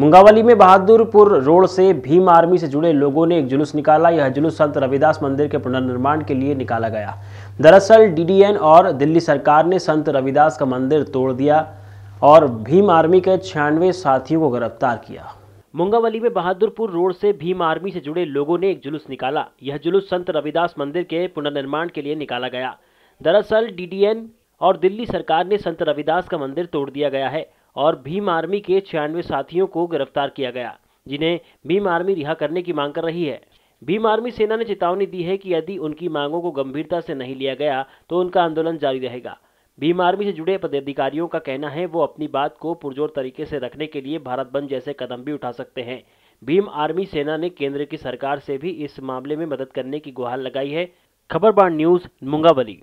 मुंगावली में बहादुरपुर रोड से भीम आर्मी से जुड़े लोगों ने एक जुलूस निकाला यह जुलूस संत रविदास मंदिर के पुनर्निर्माण के लिए निकाला गया दरअसल डीडीएन और दिल्ली सरकार ने संत रविदास का मंदिर तोड़ दिया और भीम आर्मी के छियानवे साथियों को गिरफ्तार किया मुंगावली में बहादुरपुर रोड से भीम आर्मी से जुड़े लोगों ने एक जुलूस निकाला यह जुलूस संत रविदास मंदिर के पुनर्निर्माण के लिए निकाला गया दरअसल डीडीएन और दिल्ली सरकार ने संत रविदास का मंदिर तोड़ दिया गया है और भीम आर्मी के छियानवे साथियों को गिरफ्तार किया गया जिन्हें भीम आर्मी रिहा करने की मांग कर रही है भीम आर्मी सेना ने चेतावनी दी है कि यदि उनकी मांगों को गंभीरता से नहीं लिया गया तो उनका आंदोलन जारी रहेगा भीम आर्मी से जुड़े पदाधिकारियों का कहना है वो अपनी बात को पुरजोर तरीके से रखने के लिए भारत बंद जैसे कदम भी उठा सकते हैं भीम आर्मी सेना ने केंद्र की सरकार से भी इस मामले में मदद करने की गुहार लगाई है बाढ़ न्यूज मुंगावली